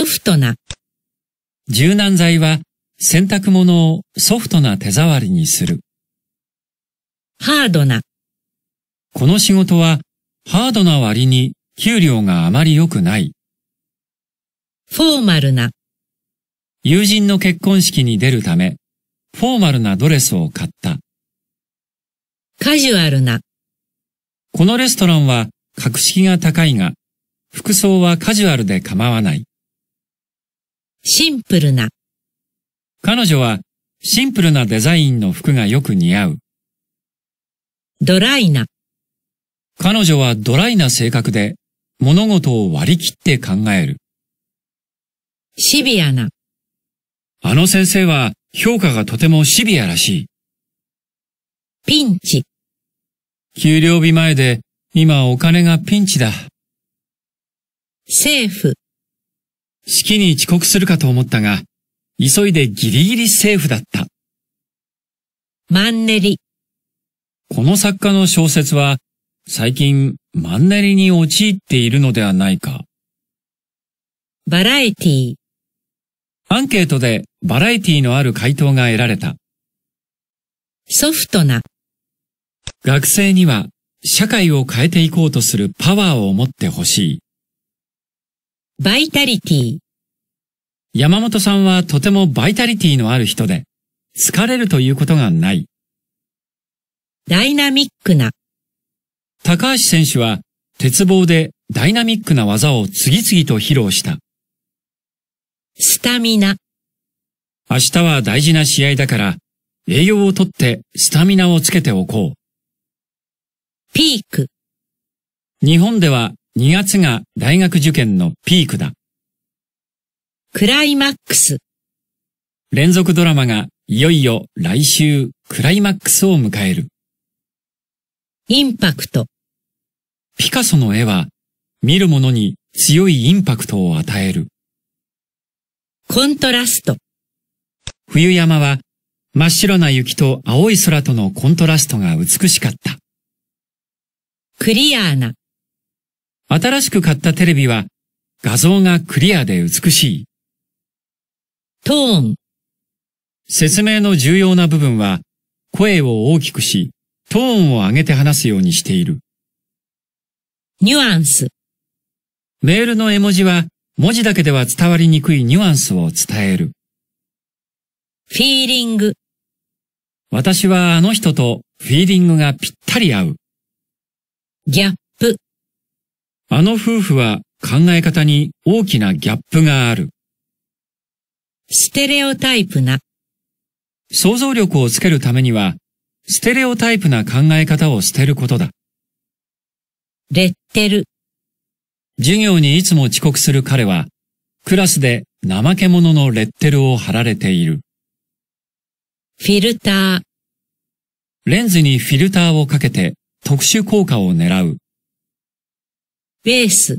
ソフトな。柔軟剤は洗濯物をソフトな手触りにする。ハードな。この仕事はハードな割に給料があまり良くない。フォーマルな。友人の結婚式に出るため、フォーマルなドレスを買った。カジュアルな。このレストランは格式が高いが、服装はカジュアルで構わない。シンプルな。彼女はシンプルなデザインの服がよく似合う。ドライな。彼女はドライな性格で物事を割り切って考える。シビアな。あの先生は評価がとてもシビアらしい。ピンチ。給料日前で今お金がピンチだ。政府。式に遅刻するかと思ったが、急いでギリギリセーフだった。マンネリ。この作家の小説は、最近マンネリに陥っているのではないか。バラエティアンケートでバラエティのある回答が得られた。ソフトな。学生には社会を変えていこうとするパワーを持ってほしい。バイタリティ。山本さんはとてもバイタリティのある人で、疲れるということがない。ダイナミックな。高橋選手は鉄棒でダイナミックな技を次々と披露した。スタミナ。明日は大事な試合だから、栄養をとってスタミナをつけておこう。ピーク。日本では2月が大学受験のピークだ。クライマックス。連続ドラマがいよいよ来週クライマックスを迎える。インパクト。ピカソの絵は見る者に強いインパクトを与える。コントラスト。冬山は真っ白な雪と青い空とのコントラストが美しかった。クリアーな。新しく買ったテレビは画像がクリアで美しい。トーン。説明の重要な部分は声を大きくし、トーンを上げて話すようにしている。ニュアンス。メールの絵文字は文字だけでは伝わりにくいニュアンスを伝える。フィーリング。私はあの人とフィーリングがぴったり合う。ギャッあの夫婦は考え方に大きなギャップがある。ステレオタイプな。想像力をつけるためには、ステレオタイプな考え方を捨てることだ。レッテル。授業にいつも遅刻する彼は、クラスで怠け者のレッテルを貼られている。フィルター。レンズにフィルターをかけて特殊効果を狙う。ベース。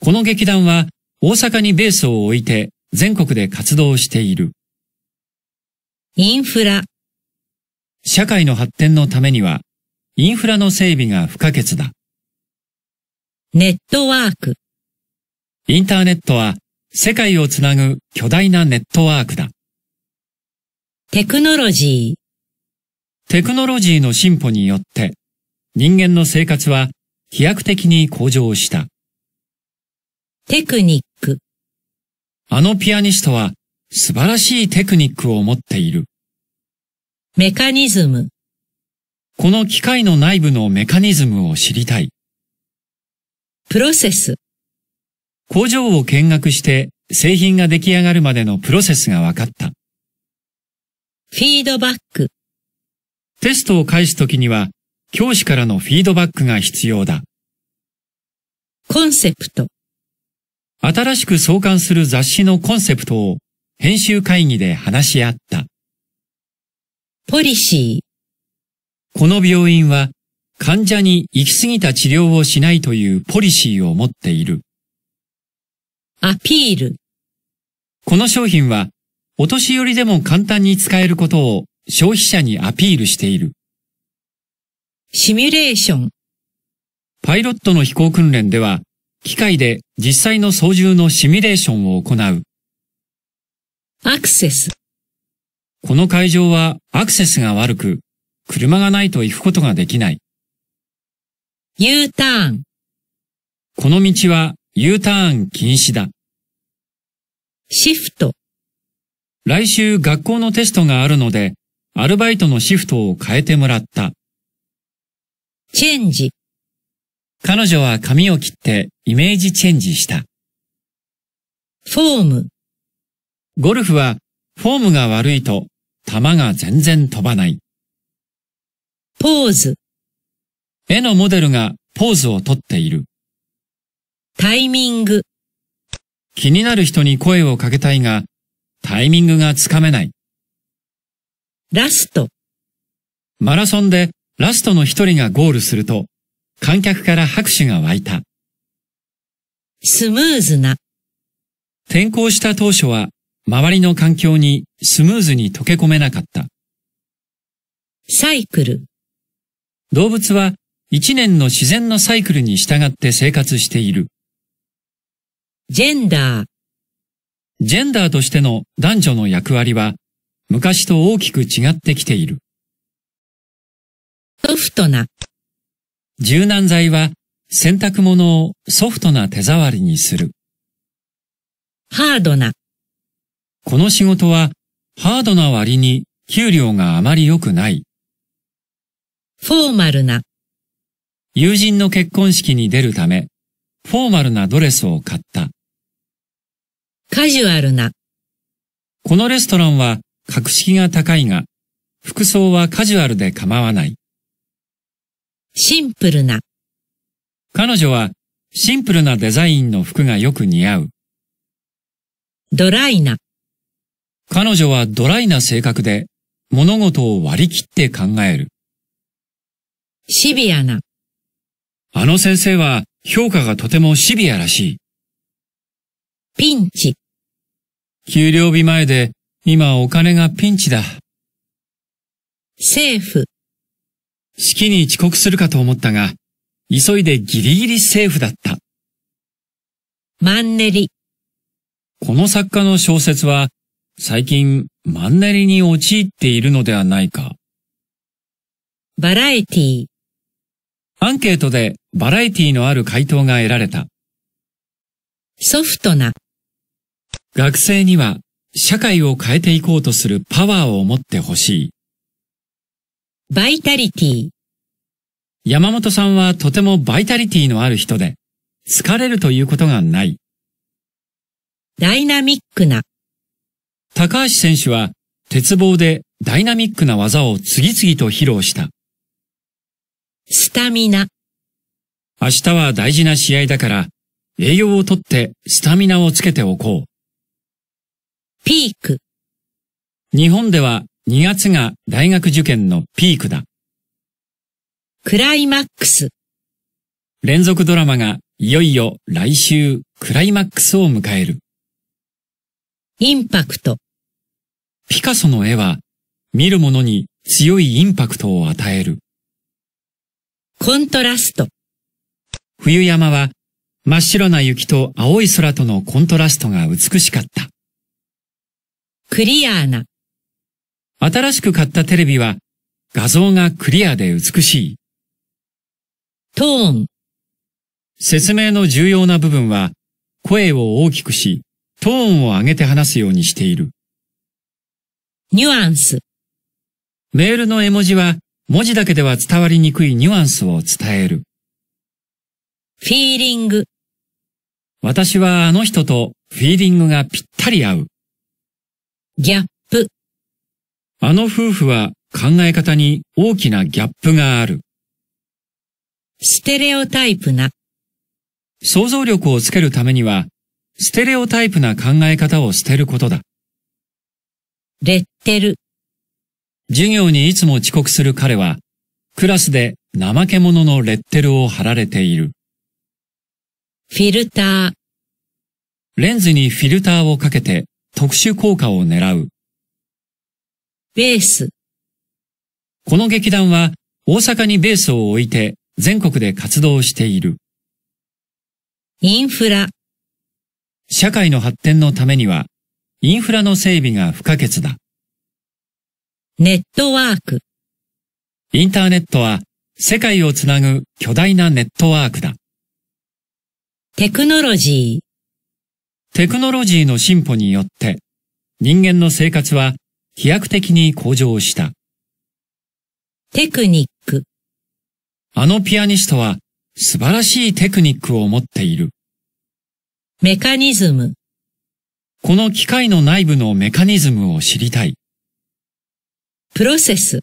この劇団は大阪にベースを置いて全国で活動している。インフラ。社会の発展のためにはインフラの整備が不可欠だ。ネットワーク。インターネットは世界をつなぐ巨大なネットワークだ。テクノロジー。テクノロジーの進歩によって人間の生活は飛躍的に向上した。テクニック。あのピアニストは素晴らしいテクニックを持っている。メカニズム。この機械の内部のメカニズムを知りたい。プロセス。工場を見学して製品が出来上がるまでのプロセスが分かった。フィードバック。テストを返すときには教師からのフィードバックが必要だ。コンセプト。新しく創刊する雑誌のコンセプトを編集会議で話し合った。ポリシー。この病院は患者に行き過ぎた治療をしないというポリシーを持っている。アピール。この商品はお年寄りでも簡単に使えることを消費者にアピールしている。シミュレーション。パイロットの飛行訓練では、機械で実際の操縦のシミュレーションを行う。アクセス。この会場はアクセスが悪く、車がないと行くことができない。U ターン。この道は U ターン禁止だ。シフト。来週学校のテストがあるので、アルバイトのシフトを変えてもらった。チェンジ。彼女は髪を切ってイメージチェンジした。フォーム。ゴルフはフォームが悪いと球が全然飛ばない。ポーズ。絵のモデルがポーズをとっている。タイミング。気になる人に声をかけたいが、タイミングがつかめない。ラスト。マラソンでラストの一人がゴールすると、観客から拍手が湧いた。スムーズな。転校した当初は、周りの環境にスムーズに溶け込めなかった。サイクル。動物は一年の自然のサイクルに従って生活している。ジェンダー。ジェンダーとしての男女の役割は昔と大きく違ってきている。ソフトな。柔軟剤は洗濯物をソフトな手触りにする。ハードな。この仕事はハードな割に給料があまり良くない。フォーマルな。友人の結婚式に出るため、フォーマルなドレスを買った。カジュアルな。このレストランは格式が高いが、服装はカジュアルで構わない。シンプルな。彼女はシンプルなデザインの服がよく似合う。ドライな。彼女はドライな性格で物事を割り切って考える。シビアな。あの先生は評価がとてもシビアらしい。ピンチ。給料日前で今お金がピンチだ。政府。式に遅刻するかと思ったが、急いでギリギリセーフだった。マンネリ。この作家の小説は、最近マンネリに陥っているのではないか。バラエティアンケートでバラエティのある回答が得られた。ソフトな。学生には社会を変えていこうとするパワーを持ってほしい。バイタリティ。山本さんはとてもバイタリティのある人で、疲れるということがない。ダイナミックな。高橋選手は鉄棒でダイナミックな技を次々と披露した。スタミナ。明日は大事な試合だから、栄養をとってスタミナをつけておこう。ピーク。日本では2月が大学受験のピークだ。クライマックス。連続ドラマがいよいよ来週クライマックスを迎える。インパクト。ピカソの絵は見る者に強いインパクトを与える。コントラスト。冬山は真っ白な雪と青い空とのコントラストが美しかった。クリアーな。新しく買ったテレビは画像がクリアで美しい。トーン。説明の重要な部分は声を大きくし、トーンを上げて話すようにしている。ニュアンス。メールの絵文字は文字だけでは伝わりにくいニュアンスを伝える。フィーリング。私はあの人とフィーリングがぴったり合う。ギャッあの夫婦は考え方に大きなギャップがある。ステレオタイプな。想像力をつけるためには、ステレオタイプな考え方を捨てることだ。レッテル。授業にいつも遅刻する彼は、クラスで怠け者のレッテルを貼られている。フィルター。レンズにフィルターをかけて特殊効果を狙う。ベース。この劇団は大阪にベースを置いて全国で活動している。インフラ。社会の発展のためには、インフラの整備が不可欠だ。ネットワーク。インターネットは世界をつなぐ巨大なネットワークだ。テクノロジー。テクノロジーの進歩によって、人間の生活は飛躍的に向上した。テクニック。あのピアニストは素晴らしいテクニックを持っている。メカニズム。この機械の内部のメカニズムを知りたい。プロセス。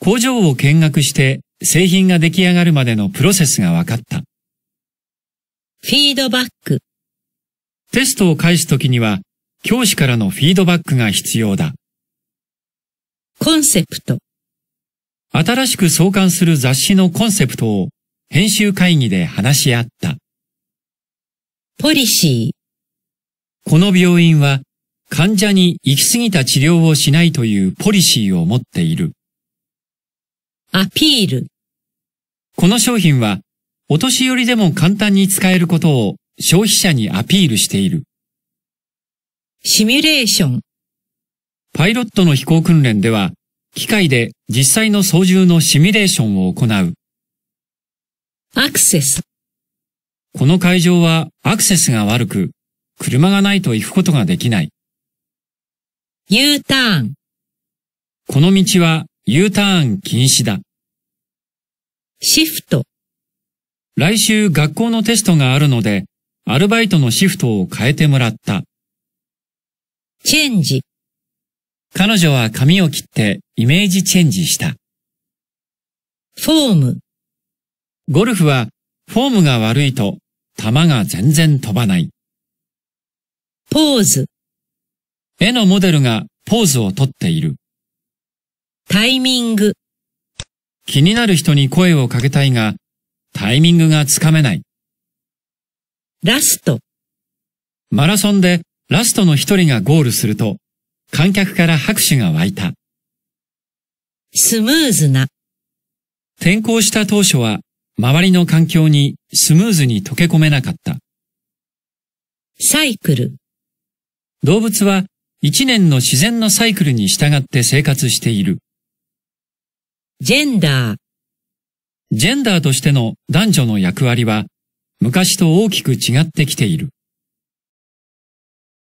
工場を見学して製品が出来上がるまでのプロセスが分かった。フィードバック。テストを返すときには教師からのフィードバックが必要だ。コンセプト。新しく創刊する雑誌のコンセプトを編集会議で話し合った。ポリシー。この病院は患者に行き過ぎた治療をしないというポリシーを持っている。アピール。この商品はお年寄りでも簡単に使えることを消費者にアピールしている。シミュレーション。パイロットの飛行訓練では、機械で実際の操縦のシミュレーションを行う。アクセス。この会場はアクセスが悪く、車がないと行くことができない。U ターン。この道は U ターン禁止だ。シフト。来週学校のテストがあるので、アルバイトのシフトを変えてもらった。チェンジ。彼女は髪を切ってイメージチェンジした。フォーム。ゴルフはフォームが悪いと球が全然飛ばない。ポーズ。絵のモデルがポーズをとっている。タイミング。気になる人に声をかけたいが、タイミングがつかめない。ラスト。マラソンでラストの一人がゴールすると、観客から拍手が湧いた。スムーズな。転校した当初は、周りの環境にスムーズに溶け込めなかった。サイクル。動物は一年の自然のサイクルに従って生活している。ジェンダー。ジェンダーとしての男女の役割は昔と大きく違ってきている。